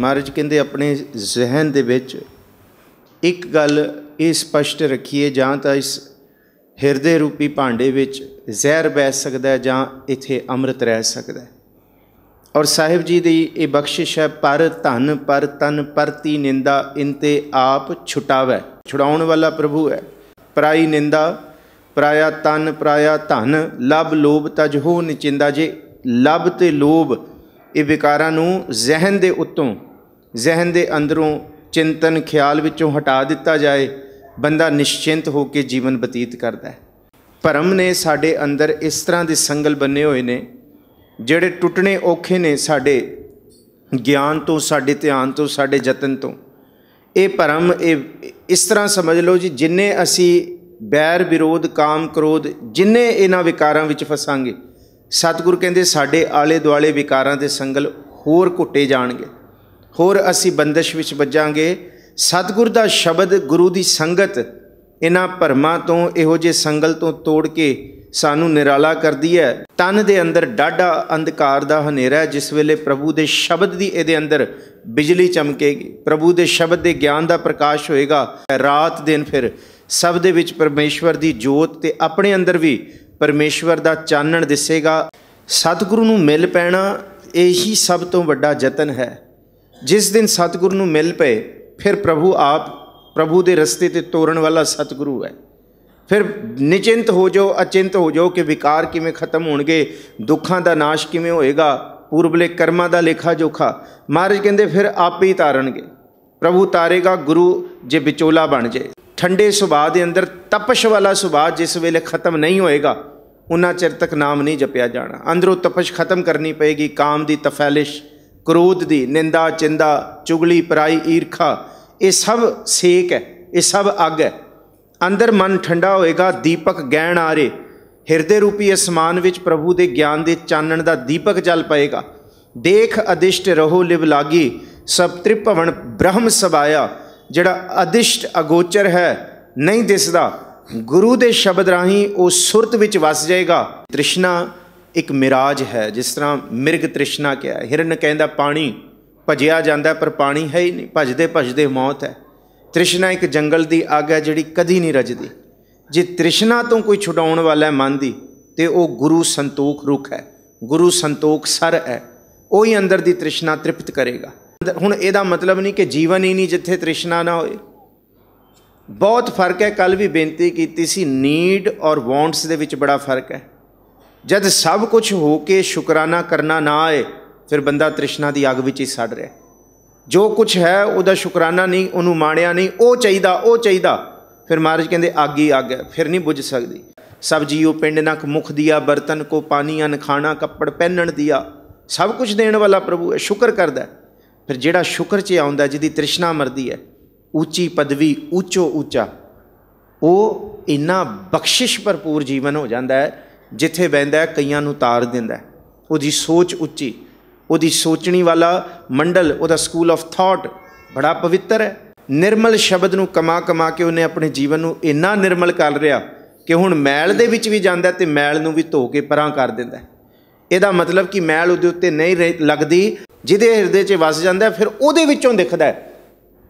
ਮਹਾਰਾਜ ਕਹਿੰਦੇ ਆਪਣੇ ਜ਼ਿਹਨ ਦੇ ਵਿੱਚ ਇੱਕ ਗੱਲ ਇਹ ਸਪਸ਼ਟ ਰੱਖੀਏ ਜਾਂ ਤਾਂ ਇਸ ਹਿਰਦੇ ਰੂਪੀ ਭਾਂਡੇ ਵਿੱਚ ਜ਼ਹਿਰ ਬੈ ਸਕਦਾ ਹੈ ਜਾਂ ਇੱਥੇ ਅੰਮ੍ਰਿਤ ਰਹਿ ਸਕਦਾ ਹੈ ਔਰ ਸਾਹਿਬ ਜੀ ਦੀ ਇਹ ਬਖਸ਼ਿਸ਼ ਹੈ ਪਰ ਧਨ ਪਰ ਤਨ ਪਰਤੀ ਨਿੰਦਾ ਇੰਤੇ ਆਪ ਛੁਟਾਵੇ ਛੁਡਾਉਣ ਵਾਲਾ ਪ੍ਰਭੂ ਹੈ ਪ੍ਰਾਈ ਨਿੰਦਾ ਪ੍ਰਾਇਆ ਤਨ ਪ੍ਰਾਇਆ ਧਨ ਲਬ ਲੋਭ ਤਜ ਹੋ ਨਿਚਿੰਦਾ ਜੇ ਲਬ ਤੇ ਲੋਭ ਇਹ ਵਿਕਾਰਾਂ ਨੂੰ ਜ਼ਹਿਨ ਦੇ ਉੱਤੋਂ ਜ਼ਿਹਨ ਦੇ ਅੰਦਰੋਂ ਚਿੰਤਨ ਖਿਆਲ ਵਿੱਚੋਂ ਹਟਾ ਦਿੱਤਾ ਜਾਏ ਬੰਦਾ ਨਿਸ਼ਚਿੰਤ ਹੋ ਕੇ ਜੀਵਨ ਬਤੀਤ ਕਰਦਾ ਹੈ ਭਰਮ ਨੇ ਸਾਡੇ ਅੰਦਰ ਇਸ ਤਰ੍ਹਾਂ ਦੇ ਸੰਗਲ ਬੰਨੇ ਹੋਏ ਨੇ ਜਿਹੜੇ ਟੁੱਟਣੇ ਔਖੇ ਨੇ ਸਾਡੇ ਗਿਆਨ ਤੋਂ ਸਾਡੇ ਧਿਆਨ ਤੋਂ ਸਾਡੇ ਯਤਨ ਤੋਂ ਇਹ ਭਰਮ ਇਹ ਇਸ ਤਰ੍ਹਾਂ ਸਮਝ ਲਓ ਜੀ ਜਿੰਨੇ ਅਸੀਂ ਬੈਰ ਵਿਰੋਧ ਕਾਮ ਕ੍ਰੋਧ ਜਿੰਨੇ ਇਹਨਾਂ ਵਿਕਾਰਾਂ ਵਿੱਚ ਫਸਾਂਗੇ ਸਤਿਗੁਰ ਕਹਿੰਦੇ ਸਾਡੇ ਆਲੇ ਦੁਆਲੇ ਵਿਕਾਰਾਂ ਦੇ ਸੰਗਲ ਹੋਰ ਘੁੱਟੇ ਜਾਣਗੇ ਹੋਰ ਅਸੀਂ ਬੰਦਸ਼ ਵਿੱਚ ਵੱਜਾਂਗੇ ਸਤਿਗੁਰ ਦਾ ਸ਼ਬਦ ਗੁਰੂ ਦੀ ਸੰਗਤ ਇਹਨਾਂ ਭਰਮਾਂ ਤੋਂ ਇਹੋ ਜੇ ਸੰਗਲ ਤੋਂ ਤੋੜ ਕੇ ਸਾਨੂੰ ਨਿਰਾਲਾ ਕਰਦੀ ਹੈ ਤਨ ਦੇ ਅੰਦਰ ਡਾਢਾ ਅੰਧਕਾਰ ਦਾ ਹਨੇਰਾ ਜਿਸ ਵੇਲੇ ਪ੍ਰਭੂ ਦੇ ਸ਼ਬਦ ਦੀ ਇਹਦੇ ਅੰਦਰ ਬਿਜਲੀ ਚਮਕੇਗੀ ਪ੍ਰਭੂ ਦੇ ਸ਼ਬਦ ਦੇ ਗਿਆਨ ਦਾ ਪ੍ਰਕਾਸ਼ ਹੋਏਗਾ ਰਾਤ ਦਿਨ ਫਿਰ ਸਭ ਦੇ ਵਿੱਚ ਪਰਮੇਸ਼ਵਰ ਦੀ ਜੋਤ ਤੇ ਆਪਣੇ ਅੰਦਰ ਵੀ ਪਰਮੇਸ਼ਵਰ ਦਾ ਚਾਨਣ ਦਿਸੇਗਾ ਸਤਿਗੁਰੂ ਨੂੰ ਮਿਲ ਪੈਣਾ ਇਹੀ ਸਭ ਤੋਂ ਵੱਡਾ ਯਤਨ ਹੈ ਜਿਸ ਦਿਨ ਸਤਿਗੁਰ ਨੂੰ ਮਿਲ ਪਏ ਫਿਰ ਪ੍ਰਭੂ ਆਪ ਪ੍ਰਭੂ ਦੇ ਰਸਤੇ ਤੇ ਤੋਰਨ ਵਾਲਾ ਸਤਿਗੁਰੂ ਹੈ ਫਿਰ ਨਿਚਿੰਤ ਹੋ ਜਾਓ ਅਚਿੰਤ ਹੋ ਜਾਓ ਕਿ ਵਿਕਾਰ ਕਿਵੇਂ ਖਤਮ ਹੋਣਗੇ ਦੁੱਖਾਂ ਦਾ ਨਾਸ਼ ਕਿਵੇਂ ਹੋਏਗਾ ਪੂਰਬਲੇ ਕਰਮਾਂ ਦਾ ਲੇਖਾ ਜੋਖਾ ਮਹਾਰਾਜ ਕਹਿੰਦੇ ਫਿਰ ਆਪੇ ਹੀ ਤਾਰਨਗੇ ਪ੍ਰਭੂ ਤਾਰੇਗਾ ਗੁਰੂ ਜੇ ਵਿਚੋਲਾ ਬਣ ਜੇ ਠੰਡੇ ਸੁਭਾਅ ਦੇ ਅੰਦਰ ਤਪਸ਼ ਵਾਲਾ ਸੁਭਾਅ ਜਿਸ ਵੇਲੇ ਖਤਮ ਨਹੀਂ ਹੋਏਗਾ ਉਹਨਾਂ ਚਿਰ ਤੱਕ ਨਾਮ ਨਹੀਂ ਜਪਿਆ ਜਾਣਾ ਅੰਦਰੋਂ ਤਪਸ਼ ਖਤਮ ਕਰਨੀ ਪਏਗੀ ਕਾਮ ਦੀ ਤਫੈਲਿਸ਼ ਕ੍ਰੋਧ ਦੀ ਨਿੰਦਾ ਚਿੰਦਾ ਚੁਗਲੀ ਪਰਾਈ ਈਰਖਾ ਇਹ ਸਭ ਸੇਕ ਹੈ ਇਹ ਸਭ ਅੱਗ ਹੈ ਅੰਦਰ ਮਨ ਠੰਡਾ ਹੋਏਗਾ ਦੀਪਕ ਗਹਿਣ ਆਰੇ ਹਿਰਦੇ ਰੂਪੀ ਅਸਮਾਨ ਵਿੱਚ ਪ੍ਰਭੂ ਦੇ ਗਿਆਨ ਦੇ ਚਾਨਣ ਦਾ ਦੀਪਕ ਜਲ ਪਏਗਾ ਦੇਖ ਅਦਿਸ਼ਟ ਰਹੋ ਲਿਵ ਲਾਗੀ ਸਭ ਤ੍ਰਿਪਵਨ ਬ੍ਰਹਮ ਸਬਾਇਆ ਜਿਹੜਾ ਅਦਿਸ਼ਟ ਅਗੋਚਰ ਹੈ ਨਹੀਂ ਦਿਸਦਾ ਗੁਰੂ ਦੇ ਸ਼ਬਦ ਰਾਹੀਂ ਉਹ ਸੁਰਤ ਵਿੱਚ ਵਸ ਜਾਏਗਾ ਤ੍ਰਿਸ਼ਨਾ ਇੱਕ ਮਿਰਾਜ ਹੈ ਜਿਸ ਤਰ੍ਹਾਂ ਮਿਰਗ ਤ੍ਰਿਸ਼ਨਾ ਕਿਹਾ ਹਿਰਨ ਕਹਿੰਦਾ ਪਾਣੀ ਭਜਿਆ ਜਾਂਦਾ ਪਰ ਪਾਣੀ ਹੈ ਹੀ ਨਹੀਂ ਭਜਦੇ ਭਜਦੇ ਮੌਤ ਹੈ ਤ੍ਰਿਸ਼ਨਾ ਇੱਕ ਜੰਗਲ ਦੀ ਅੱਗ ਹੈ ਜਿਹੜੀ ਕਦੀ ਨਹੀਂ ਰਜਦੀ ਜੇ ਤ੍ਰਿਸ਼ਨਾ ਤੋਂ ਕੋਈ ਛੁਡਾਉਣ ਵਾਲਾ ਮਨ ਦੀ ਤੇ ਉਹ ਗੁਰੂ ਸੰਤੋਖ ਰੁਖ ਹੈ ਗੁਰੂ ਸੰਤੋਖ ਸਰ ਹੈ ਉਹ ਹੀ ਅੰਦਰ ਦੀ ਤ੍ਰਿਸ਼ਨਾ ਤ੍ਰਿਪਤ ਕਰੇਗਾ ਹੁਣ ਇਹਦਾ ਮਤਲਬ ਨਹੀਂ ਕਿ ਜੀਵਨ ਹੀ ਨਹੀਂ ਜਿੱਥੇ ਤ੍ਰਿਸ਼ਨਾ ਨਾ ਹੋਏ ਬਹੁਤ ਫਰਕ ਹੈ ਕੱਲ ਵੀ ਬੇਨਤੀ ਕੀਤੀ ਸੀ ਨੀਡ ਔਰ ਵਾਂਟਸ ਦੇ ਵਿੱਚ ਬੜਾ ਫਰਕ ਹੈ ਜਦ ਸਭ ਕੁਝ ਹੋ ਕੇ ਸ਼ੁਕਰਾਨਾ ਕਰਨਾ ਨਾ ਆਏ ਫਿਰ ਬੰਦਾ ਤ੍ਰਿਸ਼ਨਾ ਦੀ ਅਗ ਵਿੱਚ ਹੀ ਸੜ ਰਿਹਾ ਜੋ ਕੁਝ ਹੈ ਉਹਦਾ ਸ਼ੁਕਰਾਨਾ ਨਹੀਂ ਉਹਨੂੰ ਮਾਣਿਆ ਨਹੀਂ ਉਹ ਚਾਹੀਦਾ ਉਹ ਚਾਹੀਦਾ ਫਿਰ ਮਹਾਰਾਜ ਕਹਿੰਦੇ ਆਗੀ ਆਗ ਫਿਰ ਨਹੀਂ ਬੁਝ ਸਕਦੀ ਸਭ ਜੀਉ ਪਿੰਡ ਨਕ ਮੁਖ ਦਿਆ ਬਰਤਨ ਕੋ ਪਾਣੀ ਅਨ ਖਾਣਾ ਕੱਪੜ ਪਹਿਨਣ ਦਿਆ ਸਭ ਕੁਝ ਦੇਣ ਵਾਲਾ ਪ੍ਰਭੂ ਹੈ ਸ਼ੁਕਰ ਕਰਦਾ ਫਿਰ ਜਿਹੜਾ ਸ਼ੁਕਰ 'ਚ ਆਉਂਦਾ ਜਿਹਦੀ ਤ੍ਰਿਸ਼ਨਾ ਮਰਦੀ ਹੈ ਉੱਚੀ ਪਦਵੀ ਉੱਚੋ ਉੱਚਾ ਉਹ ਇੰਨਾ ਬਖਸ਼ਿਸ਼ ਭਰਪੂਰ ਜੀਵਨ ਹੋ ਜਾਂਦਾ ਹੈ ਜਿੱਥੇ ਬੈੰਦਾ ਕਈਆਂ ਨੂੰ ਤਾਰ ਦਿੰਦਾ ਉਹਦੀ ਸੋਚ ਉੱਚੀ ਉਹਦੀ ਸੋਚਣੀ ਵਾਲਾ ਮੰਡਲ ਉਹਦਾ ਸਕੂਲ ਆਫ ਥਾਟ ਬੜਾ ਪਵਿੱਤਰ ਹੈ ਨਿਰਮਲ ਸ਼ਬਦ ਨੂੰ ਕਮਾ ਕਮਾ ਕੇ ਉਹਨੇ ਆਪਣੇ ਜੀਵਨ ਨੂੰ ਇੰਨਾ ਨਿਰਮਲ ਕਰ ਲਿਆ ਕਿ ਹੁਣ ਮੈਲ ਦੇ ਵਿੱਚ ਵੀ ਜਾਂਦਾ ਤੇ ਮੈਲ ਨੂੰ ਵੀ ਧੋ ਕੇ ਪਰਾਂ ਕਰ ਦਿੰਦਾ ਇਹਦਾ ਮਤਲਬ ਕਿ ਮੈਲ ਉਹਦੇ ਉੱਤੇ ਨਹੀਂ ਲੱਗਦੀ ਜਿਹਦੇ ਹਿਰਦੇ 'ਚ ਵਸ ਜਾਂਦਾ ਫਿਰ ਉਹਦੇ ਵਿੱਚੋਂ ਦਿਖਦਾ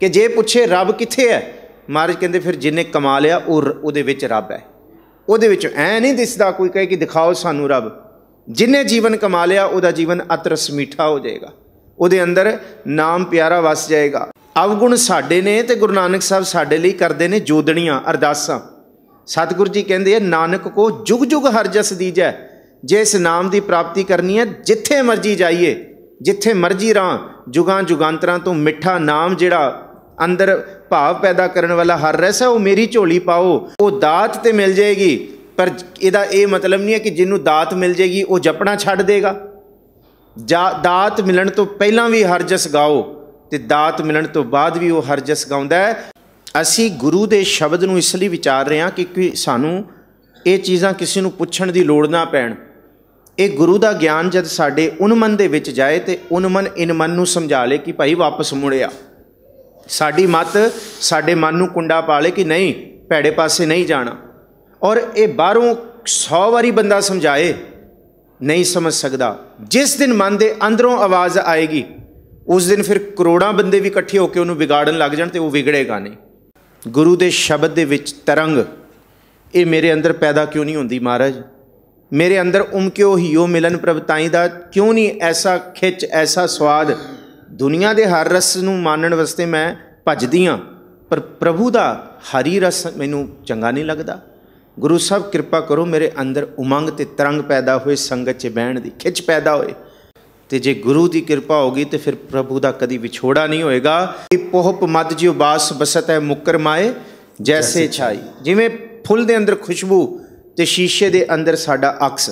ਕਿ ਜੇ ਪੁੱਛੇ ਰੱਬ ਕਿੱਥੇ ਹੈ ਮਹਾਰਾਜ ਕਹਿੰਦੇ ਫਿਰ ਜਿਨੇ ਕਮਾ ਲਿਆ ਉਹ ਉਹਦੇ ਵਿੱਚ ਰੱਬ ਹੈ ਉਹਦੇ ਵਿੱਚ ਐ ਨਹੀਂ ਦਿਸਦਾ ਕੋਈ ਕਹੇ ਕਿ ਦਿਖਾਓ ਸਾਨੂੰ ਰੱਬ ਜਿਨੇ ਜੀਵਨ ਕਮਾ ਲਿਆ ਉਹਦਾ ਜੀਵਨ ਅਤਰਸ ਮਿੱਠਾ ਹੋ ਜਾਏਗਾ ਉਹਦੇ ਅੰਦਰ ਨਾਮ ਪਿਆਰਾ ਵਸ ਜਾਏਗਾ ਅਵਗੁਣ ਸਾਡੇ ਨੇ ਤੇ ਗੁਰੂ ਨਾਨਕ ਸਾਹਿਬ ਸਾਡੇ ਲਈ ਕਰਦੇ ਨੇ ਜੋਦਣੀਆਂ ਅਰਦਾਸਾਂ ਸਤਿਗੁਰੂ ਜੀ ਕਹਿੰਦੇ ਆ ਨਾਨਕ ਕੋ ਜੁਗ ਜੁਗ ਹਰ ਜਸ ਦੀਜੈ ਜੇ ਇਸ ਨਾਮ ਦੀ ਪ੍ਰਾਪਤੀ ਕਰਨੀ ਹੈ ਜਿੱਥੇ ਮਰਜੀ ਜਾਈਏ ਜਿੱਥੇ ਮਰਜੀ ਰਾਂ ਜੁਗਾਂ ਜੁਗਾਂਤਰਾਂ ਤੋਂ ਮਿੱਠਾ ਨਾਮ ਜਿਹੜਾ ਅੰਦਰ ਭਾਵ ਪੈਦਾ ਕਰਨ ਵਾਲਾ ਹਰ ਰਸ ਹੈ ਉਹ ਮੇਰੀ ਝੋਲੀ ਪਾਓ ਉਹ ਦਾਤ ਤੇ ਮਿਲ ਜਾਏਗੀ ਪਰ ਇਹਦਾ ਇਹ ਮਤਲਬ ਨਹੀਂ ਹੈ ਕਿ ਜਿਹਨੂੰ ਦਾਤ ਮਿਲ ਜਾਏਗੀ ਉਹ ਜਪਣਾ ਛੱਡ ਦੇਗਾ ਦਾਤ ਮਿਲਣ ਤੋਂ ਪਹਿਲਾਂ ਵੀ ਹਰ ਜਸ ਗਾਓ ਤੇ ਦਾਤ ਮਿਲਣ ਤੋਂ ਬਾਅਦ ਵੀ ਉਹ ਹਰ ਜਸ ਗਾਉਂਦਾ ਹੈ ਅਸੀਂ ਗੁਰੂ ਦੇ ਸ਼ਬਦ ਨੂੰ ਇਸ ਲਈ ਵਿਚਾਰ ਰਹੇ ਹਾਂ ਕਿ ਸਾਨੂੰ ਇਹ ਚੀਜ਼ਾਂ ਕਿਸੇ ਨੂੰ ਪੁੱਛਣ ਦੀ ਲੋੜ ਨਾ ਪੈਣ ਇਹ ਗੁਰੂ ਦਾ ਗਿਆਨ ਜਦ ਸਾਡੇ ਉਨਮਨ ਦੇ ਵਿੱਚ ਜਾਏ ਤੇ ਉਨਮਨ ਇਨਮਨ ਨੂੰ ਸਮਝਾ ਲੇ ਕਿ ਭਾਈ ਵਾਪਸ ਮੁੜਿਆ ਸਾਡੀ ਮਤ ਸਾਡੇ ਮਨ ਨੂੰ ਕੁੰਡਾ ਪਾ ਲੇ ਕਿ ਨਹੀਂ ਭੈੜੇ ਪਾਸੇ ਨਹੀਂ ਜਾਣਾ ਔਰ ਇਹ ਬਾਹਰੋਂ 100 ਵਾਰੀ ਬੰਦਾ ਸਮਝਾਏ ਨਹੀਂ ਸਮਝ ਸਕਦਾ ਜਿਸ ਦਿਨ ਮਨ ਦੇ ਅੰਦਰੋਂ ਆਵਾਜ਼ ਆਏਗੀ ਉਸ ਦਿਨ ਫਿਰ ਕਰੋੜਾਂ ਬੰਦੇ ਵੀ ਇਕੱਠੇ ਹੋ ਕੇ ਉਹਨੂੰ ਵਿਗਾੜਨ ਲੱਗ ਜਾਣ ਤੇ ਉਹ ਵਿਗੜੇਗਾ ਨਹੀਂ ਗੁਰੂ ਦੇ ਸ਼ਬਦ ਦੇ ਵਿੱਚ ਤਰੰਗ ਇਹ ਮੇਰੇ ਅੰਦਰ ਪੈਦਾ ਕਿਉਂ ਨਹੀਂ ਹੁੰਦੀ ਮਹਾਰਾਜ ਮੇਰੇ ਅੰਦਰ ਉਮਕਿਓ ਹਿਓ ਮਿਲਨ ਪ੍ਰਭ ਤਾਈ ਦਾ ਕਿਉਂ ਨਹੀਂ ਐਸਾ ਖਿੱਚ ਐਸਾ ਸਵਾਦ ਦੁਨੀਆ ਦੇ ਹਰ ਰਸ ਨੂੰ ਮਾਨਣ ਵਾਸਤੇ ਮੈਂ ਭੱਜਦੀ ਆ ਪਰ ਪ੍ਰਭੂ ਦਾ ਹਰੀ ਰਸ ਮੈਨੂੰ ਚੰਗਾ ਨਹੀਂ ਲੱਗਦਾ ਗੁਰੂ ਸਾਹਿਬ ਕਿਰਪਾ ਕਰੋ ਮੇਰੇ ਅੰਦਰ ਉਮੰਗ ਤੇ ਤਰੰਗ ਪੈਦਾ ਹੋਏ ਸੰਗਤ 'ਚ ਬਹਿਣ ਦੀ ਖਿੱਚ ਪੈਦਾ ਹੋਏ ਤੇ ਜੇ ਗੁਰੂ ਦੀ ਕਿਰਪਾ ਹੋ ਗਈ ਤੇ ਫਿਰ ਪ੍ਰਭੂ ਦਾ ਕਦੀ ਵਿਛੋੜਾ ਨਹੀਂ ਹੋਏਗਾ ਇਹ ਪੋਹਪ ਮਦ ਜਿਉ ਬਾਸ ਬਸਤ ਹੈ ਮੁਕਰ ਜੈਸੇ ਛਾਈ ਜਿਵੇਂ ਫੁੱਲ ਦੇ ਅੰਦਰ ਖੁਸ਼ਬੂ ਤੇ ਸ਼ੀਸ਼ੇ ਦੇ ਅੰਦਰ ਸਾਡਾ ਅਕਸ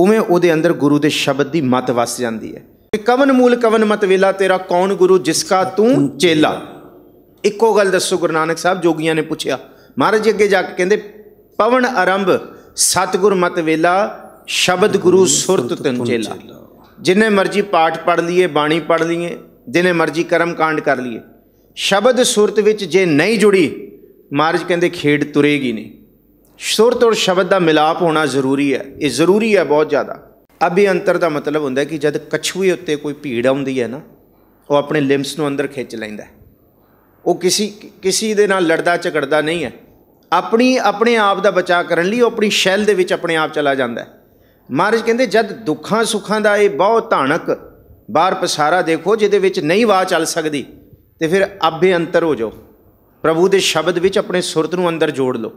ਉਵੇਂ ਉਹਦੇ ਅੰਦਰ ਗੁਰੂ ਦੇ ਸ਼ਬਦ ਦੀ ਮਤ ਵਸ ਜਾਂਦੀ ਹੈ ਕਵਨ ਮੂਲ ਕਵਨ ਮਤ ਵੇਲਾ ਤੇਰਾ ਕੌਣ ਗੁਰੂ ਜਿਸ ਕਾ ਤੂੰ ਚੇਲਾ ਇੱਕੋ ਗੱਲ ਦੱਸੋ ਗੁਰੂ ਨਾਨਕ ਸਾਹਿਬ ਜੋਗੀਆਂ ਨੇ ਪੁੱਛਿਆ ਮਹਾਰਾਜ ਜੀ ਅੱਗੇ ਜਾ ਕੇ ਕਹਿੰਦੇ ਪਵਨ ਆਰੰਭ ਸਤਗੁਰ ਮਤ ਵੇਲਾ ਸ਼ਬਦ ਗੁਰੂ ਸੁਰਤ ਤਨ ਚੇਲਾ ਜਿੰਨੇ ਮਰਜੀ ਪਾਠ ਪੜ ਲਈਏ ਬਾਣੀ ਪੜ ਲਈਏ ਜਿੰਨੇ ਮਰਜੀ ਕਰਮ ਕਾਂਡ ਕਰ ਲਈਏ ਸ਼ਬਦ ਸੁਰਤ ਵਿੱਚ ਜੇ ਨਹੀਂ ਜੁੜੀ ਮਹਾਰਾਜ ਕਹਿੰਦੇ ਖੇਡ ਤੁਰੇਗੀ ਨਹੀਂ ਸੁਰਤ ਔਰ ਸ਼ਬਦ ਦਾ ਮਿਲਾਪ ਹੋਣਾ ਜ਼ਰੂਰੀ ਹੈ ਇਹ ਜ਼ਰੂਰੀ ਹੈ ਬਹੁਤ ਜ਼ਿਆਦਾ ਅਭਿਅੰਤਰ ਦਾ ਮਤਲਬ ਹੁੰਦਾ ਕਿ ਜਦ ਕਛੂਏ ਉੱਤੇ ਕੋਈ ਭੀੜ ਆਉਂਦੀ ਹੈ ਨਾ ਉਹ ਆਪਣੇ ਲਿੰਬਸ ਨੂੰ ਅੰਦਰ ਖਿੱਚ ਲੈਂਦਾ ਉਹ ਕਿਸੇ ਕਿਸੇ ਦੇ ਨਾਲ ਲੜਦਾ ਝਗੜਦਾ ਨਹੀਂ ਹੈ ਆਪਣੀ ਆਪਣੇ ਆਪ ਦਾ ਬਚਾਅ ਕਰਨ ਲਈ ਉਹ ਆਪਣੀ ਸ਼ੈਲ ਦੇ ਵਿੱਚ ਆਪਣੇ ਆਪ ਚਲਾ ਜਾਂਦਾ ਹੈ ਮਹਾਰਾਜ ਕਹਿੰਦੇ ਜਦ ਦੁੱਖਾਂ ਸੁੱਖਾਂ ਦਾ ਇਹ ਬਹੁਤ ਧਾਨਕ ਬਾਹਰ ਪਸਾਰਾ ਦੇਖੋ ਜਿਹਦੇ ਵਿੱਚ ਨਹੀਂ ਵਾਹ ਚੱਲ ਸਕਦੀ ਤੇ ਫਿਰ ਅਭੇ ਅੰਤਰ ਹੋ ਜਾਓ ਪ੍ਰਭੂ ਦੇ ਸ਼ਬਦ ਵਿੱਚ ਆਪਣੇ ਸੁਰਤ ਨੂੰ ਅੰਦਰ ਜੋੜ ਲਓ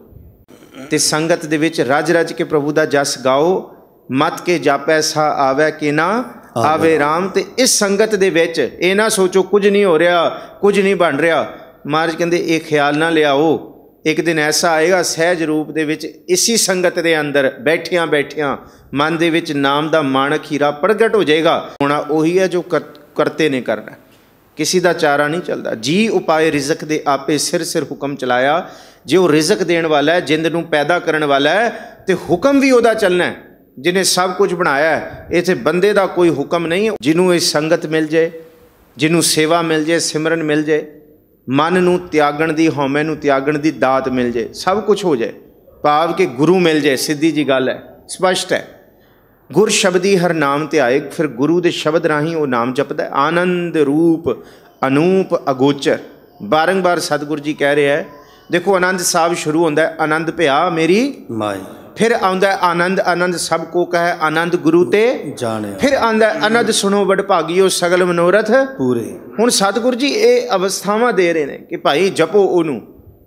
ਤੇ ਸੰਗਤ ਦੇ ਵਿੱਚ ਰਜ ਰਜ ਕੇ ਪ੍ਰਭੂ ਦਾ ਜਸ ਗਾਓ ਮਤ ਕੇ ਜਾਪੈ ਸਾ ਆਵੇ ਕਿ ਨਾ ਆਵੇ ਰਾਮ ਤੇ ਇਸ ਸੰਗਤ ਦੇ ਵਿੱਚ ਇਹ ਨਾ ਸੋਚੋ ਕੁਝ ਨਹੀਂ ਹੋ ਰਿਹਾ ਕੁਝ ਨਹੀਂ ਬਣ ਰਿਹਾ ਮਹਾਰਾਜ ਕਹਿੰਦੇ ਇਹ ਖਿਆਲ ਨਾ ਲਿਆਓ ਇੱਕ ਦਿਨ ਐਸਾ ਆਏਗਾ ਸਹਿਜ ਰੂਪ ਦੇ ਵਿੱਚ ਇਸੀ ਸੰਗਤ ਦੇ ਅੰਦਰ ਬੈਠਿਆਂ ਬੈਠਿਆਂ ਮਨ ਦੇ ਵਿੱਚ ਨਾਮ ਦਾ ਮਾਣਕ ਹੀਰਾ ਪ੍ਰਗਟ ਹੋ ਜਾਏਗਾ ਹੋਣਾ ਉਹੀ ਹੈ ਜੋ ਕਰਤੇ ਨੇ ਕਰਨਾ ਕਿਸੇ ਦਾ ਚਾਰਾ ਨਹੀਂ ਚੱਲਦਾ ਜੀ ਉਪਾਏ ਰਿਜ਼ਕ ਦੇ ਆਪੇ ਸਿਰ ਸਿਰ ਹੁਕਮ ਚਲਾਇਆ ਜੇ ਉਹ ਰਿਜ਼ਕ ਦੇਣ ਵਾਲਾ ਹੈ ਜਿੰਦ ਨੂੰ ਪੈਦਾ ਕਰਨ ਵਾਲਾ ਹੈ ਤੇ ਹੁਕਮ ਵੀ ਉਹਦਾ ਚੱਲਣਾ ਹੈ ਜਿਨੇ ਸਭ ਕੁਝ ਬਣਾਇਆ ਹੈ ਇਥੇ ਬੰਦੇ ਦਾ ਕੋਈ ਹੁਕਮ ਨਹੀਂ ਜਿਹਨੂੰ ਇਹ ਸੰਗਤ ਮਿਲ ਜੇ ਜਿਹਨੂੰ ਸੇਵਾ ਮਿਲ ਜੇ ਸਿਮਰਨ ਮਿਲ ਜੇ ਮਨ ਨੂੰ ਤਿਆਗਣ ਦੀ ਹਉਮੈ ਨੂੰ ਤਿਆਗਣ ਦੀ ਦਾਤ ਮਿਲ ਜੇ ਸਭ ਕੁਝ ਹੋ ਜਾਏ ਭਾਵ ਕਿ ਗੁਰੂ ਮਿਲ ਜੇ ਸਿੱਧੀ ਜੀ ਗੱਲ ਹੈ ਸਪਸ਼ਟ ਹੈ ਗੁਰ ਸ਼ਬਦੀ ਹਰ ਨਾਮ ਤੇ ਆਏ ਫਿਰ ਗੁਰੂ ਦੇ ਸ਼ਬਦ ਰਾਹੀਂ ਉਹ ਨਾਮ ਜਪਦਾ ਆਨੰਦ ਰੂਪ ਅਨੂਪ ਅਗੋਚਰ ਬਾਰੰਬਾਰ ਸਤਿਗੁਰੂ ਜੀ ਕਹਿ ਰਿਹਾ ਹੈ ਦੇਖੋ ਆਨੰਦ ਸਾਹਿਬ ਸ਼ੁਰੂ ਹੁੰਦਾ ਹੈ ਆਨੰਦ ਭਿਆ ਮੇਰੀ ਮਾਈ ਫਿਰ ਆਉਂਦਾ ਆਨੰਦ ਆਨੰਦ ਸਭ ਕੋ ਕਹ ਆਨੰਦ ਗੁਰੂ ਤੇ ਜਾਣਿਆ ਫਿਰ ਆਉਂਦਾ ਅਨੰਦ ਸੁਣੋ ਵਡਭਾਗੀਓ ਸਗਲ ਮਨੋਰਥ ਪੂਰੇ ਹੁਣ ਸਤਿਗੁਰ ਜੀ ਇਹ ਅਵਸਥਾਵਾਂ ਦੇ ਰਹੇ ਨੇ ਕਿ ਭਾਈ ਜਪੋ ਉਹਨੂੰ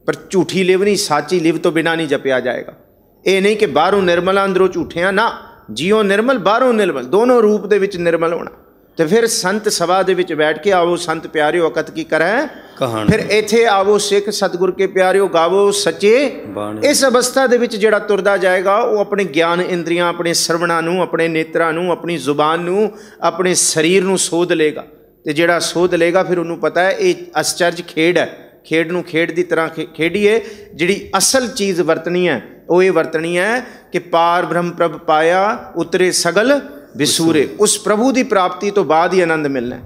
ਪਰ ਝੂਠੀ ਲਿਵ ਨਹੀਂ ਸਾਚੀ ਲਿਵ ਤੋਂ ਬਿਨਾ ਨਹੀਂ ਜਪਿਆ ਜਾਏਗਾ ਇਹ ਨਹੀਂ ਕਿ ਬਾਹਰੋਂ ਨਿਰਮਲ ਅੰਦਰੋਂ ਝੂਠਿਆਂ ਨਾ ਜਿਉ ਨਿਰਮਲ ਬਾਹਰੋਂ ਨਿਰਮਲ ਦੋਨੋਂ ਰੂਪ ਦੇ ਵਿੱਚ ਨਿਰਮਲ ਹੋਣਾ ਤੇ ਫਿਰ ਸੰਤ ਸਭਾ ਦੇ ਵਿੱਚ ਬੈਠ ਕੇ ਆਵੋ ਸੰਤ ਪਿਆਰਿਓ ਅਕਤ ਕੀ ਕਰੈ ਕਹਾਣੀ ਫਿਰ ਇੱਥੇ ਆਵੋ ਸਿੱਖ ਸਤਗੁਰ ਕੇ ਪਿਆਰਿਓ ਗਾਵੋ ਸੱਚੇ ਇਸ ਅਵਸਥਾ ਦੇ ਵਿੱਚ ਜਿਹੜਾ ਤੁਰਦਾ ਜਾਏਗਾ ਉਹ ਆਪਣੇ ਗਿਆਨ ਇੰਦਰੀਆਂ ਆਪਣੇ ਸਰਵਣਾ ਨੂੰ ਆਪਣੇ ਨੇਤਰਾ ਨੂੰ ਆਪਣੀ ਜ਼ੁਬਾਨ ਨੂੰ ਆਪਣੇ ਸਰੀਰ ਨੂੰ ਸੋਧ ਲੇਗਾ ਤੇ ਜਿਹੜਾ ਸੋਧ ਲੇਗਾ ਫਿਰ ਉਹਨੂੰ ਪਤਾ ਹੈ ਇਹ ਅਸਚਰਜ ਖੇਡ ਹੈ ਖੇਡ ਨੂੰ ਖੇਡ ਦੀ ਤਰ੍ਹਾਂ ਖੇਡੀਏ ਜਿਹੜੀ ਅਸਲ ਚੀਜ਼ ਵਰਤਣੀ ਹੈ ਉਹ ਇਹ ਵਰਤਣੀ ਹੈ ਕਿ ਪਾਰ ਬ੍ਰਹਮ ਪ੍ਰਭ ਪਾਇਆ ਉਤਰੇ ਸਗਲ ਵਿਸੂਰੇ ਉਸ ਪ੍ਰਭੂ ਦੀ ਪ੍ਰਾਪਤੀ ਤੋਂ ਬਾਅਦ ਹੀ ਆਨੰਦ ਮਿਲਣਾ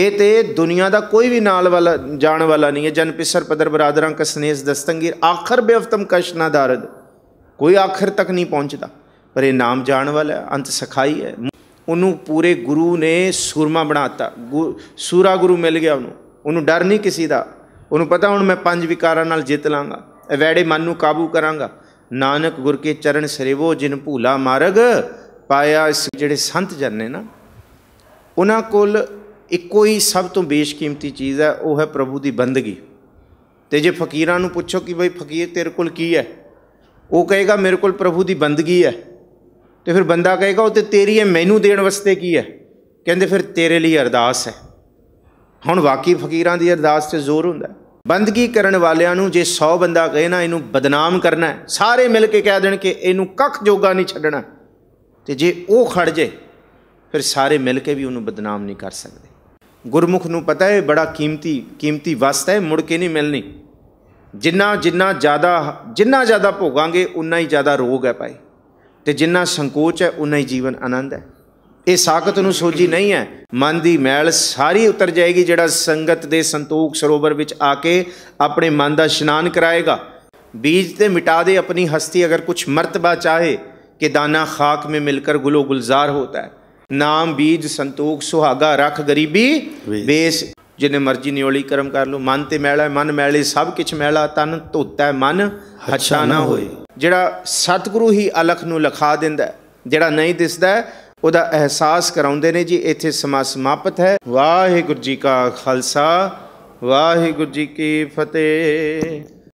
ਇਹ ਤੇ ਦੁਨੀਆ ਦਾ ਕੋਈ ਵੀ ਨਾਲ ਵਾਲਾ ਜਾਣ ਵਾਲਾ ਨਹੀਂ ਹੈ ਜਨ ਪਿਸਰ ਪਦਰ ਬਰਾਦਰਾਂ ਕਾ ਸਨੇਸ ਦਸਤੰਗੀਰ ਆਖਰ ਬੇਵਤਮ ਕਸ਼ਨਾ ਦਾਰਦ ਕੋਈ ਆਖਰ ਤੱਕ ਨਹੀਂ ਪਹੁੰਚਦਾ ਪਰ ਇਹ ਨਾਮ ਜਾਣ ਵਾਲਾ ਅੰਤ ਸਖਾਈ ਹੈ ਉਹਨੂੰ ਪੂਰੇ ਗੁਰੂ ਨੇ ਸੂਰਮਾ ਬਣਾਤਾ ਸੂਰਾ ਗੁਰੂ ਮਿਲ ਗਿਆ ਉਹਨੂੰ ਉਹਨੂੰ ਡਰ ਨਹੀਂ ਕਿਸੇ ਦਾ ਉਹਨੂੰ ਪਤਾ ਹੁਣ ਮੈਂ ਪੰਜ ਵਿਕਾਰਾਂ ਨਾਲ ਜਿੱਤ ਲਾਂਗਾ ਵੈੜੇ ਮਨ ਨੂੰ ਕਾਬੂ ਕਰਾਂਗਾ ਨਾਨਕ ਗੁਰ ਕੇ ਚਰਨ ਸਰੇਵੋ ਜਿਨ ਭੂਲਾ ਮਾਰਗ ਪਾਇਆ ਇਸ ਜਿਹੜੇ ਸੰਤ ਜਨ ਨੇ ਨਾ ਉਹਨਾਂ ਕੋਲ ਇੱਕੋ ਹੀ ਸਭ ਤੋਂ ਬੇਸ਼ਕੀਮਤੀ ਚੀਜ਼ ਹੈ ਉਹ ਹੈ ਪ੍ਰਭੂ ਦੀ ਬੰਦਗੀ ਤੇ ਜੇ ਫਕੀਰਾਂ ਨੂੰ ਪੁੱਛੋ ਕਿ ਬਈ ਫਕੀਰ ਤੇਰੇ ਕੋਲ ਕੀ ਹੈ ਉਹ ਕਹੇਗਾ ਮੇਰੇ ਕੋਲ ਪ੍ਰਭੂ ਦੀ ਬੰਦਗੀ ਹੈ ਤੇ ਫਿਰ ਬੰਦਾ ਕਹੇਗਾ ਉਹ ਤੇ ਤੇਰੀ ਹੈ ਮੈਨੂੰ ਦੇਣ ਵਾਸਤੇ ਕੀ ਹੈ ਕਹਿੰਦੇ ਫਿਰ ਤੇਰੇ ਲਈ ਅਰਦਾਸ ਹੈ ਹੁਣ ਵਾਕੀ ਫਕੀਰਾਂ ਦੀ ਅਰਦਾਸ ਤੇ ਜ਼ੋਰ ਹੁੰਦਾ ਬੰਦਗੀ ਕਰਨ ਵਾਲਿਆਂ ਨੂੰ ਜੇ 100 ਬੰਦਾ ਕਹੇ ਨਾ ਇਹਨੂੰ ਬਦਨਾਮ ਕਰਨਾ ਸਾਰੇ ਮਿਲ ਕੇ ਕਹਿ ਦੇਣ ਕਿ ਇਹਨੂੰ ਕੱਖ ਜੋਗਾ ਨਹੀਂ ਛੱਡਣਾ ਤੇ ਜੇ ਉਹ ਖੜ ਜੇ ਫਿਰ ਸਾਰੇ ਮਿਲ ਕੇ ਵੀ ਉਹਨੂੰ ਬਦਨਾਮ ਨਹੀਂ ਕਰ ਸਕਦੇ ਗੁਰਮੁਖ ਨੂੰ ਪਤਾ ਹੈ ਬੜਾ ਕੀਮਤੀ ਕੀਮਤੀ ਵਸਤ ਹੈ ਮੁੜ ਕੇ ਨਹੀਂ ਮਿਲਣੀ ਜਿੰਨਾ ਜਿੰਨਾ ਜ਼ਿਆਦਾ ਜਿੰਨਾ ਜ਼ਿਆਦਾ ਭੋਗਾਂਗੇ ਉਨਾ ਹੀ ਜ਼ਿਆਦਾ ਰੋਗ ਹੈ ਭਾਈ ਤੇ ਜਿੰਨਾ ਸੰਕੋਚ ਹੈ ਉਨਾ ਹੀ ਜੀਵਨ ਆਨੰਦ ਹੈ ਇਹ ਸਾਖਤ ਨੂੰ ਸੋਝੀ ਨਹੀਂ ਹੈ ਮਨ ਦੀ ਮੈਲ ਸਾਰੀ ਉਤਰ ਜਾਏਗੀ ਜਿਹੜਾ ਸੰਗਤ ਦੇ ਸੰਤੋਖ ਸਰੋਵਰ ਵਿੱਚ ਆ ਕੇ ਆਪਣੇ ਮਨ ਦਾ ਇਸ਼ਨਾਨ ਕਰਾਏਗਾ ਬੀਜ ਤੇ ਮਿਟਾ ਦੇ ਆਪਣੀ ਹਸਤੀ ਅਗਰ ਕੁਝ ਮਰਤਬਾ ਚਾਹੇ ਦਾਣਾ दाना ਮੇ ਮਿਲ मिलकर गुलो ਗੁਲਜ਼ਾਰ ਹੋਤਾ ਹੈ ਨਾਮ ਬੀਜ ਸੰਤੋਖ ਸੁਹਾਗਾ ਰਖ ਗਰੀਬੀ ਬੇਸ ਜਿਨੇ ਮਰਜੀ ਨਿਉਲੀ ਕਰਮ ਕਰ ਲੋ ਮਨ ਤੇ ਮੈਲਾ ਮਨ ਮੈਲੇ ਸਭ ਕਿਛ ਮੈਲਾ ਤਨ ਧੋਤਾ ਮਨ ਹੱਛਾ ਨਾ ਹੋਏ ਜਿਹੜਾ ਸਤਿਗੁਰੂ ਹੀ ਅਲਖ ਨੂੰ ਲਖਾ ਦਿੰਦਾ ਜਿਹੜਾ ਨਹੀਂ ਦਿਸਦਾ ਉਹਦਾ ਅਹਿਸਾਸ ਕਰਾਉਂਦੇ ਨੇ ਜੀ ਇੱਥੇ ਸਮਾ ਸਮਾਪਤ ਹੈ ਵਾਹਿਗੁਰੂ ਜੀ ਕਾ ਖਾਲਸਾ ਵਾਹਿਗੁਰੂ ਜੀ ਕੀ ਫਤਿਹ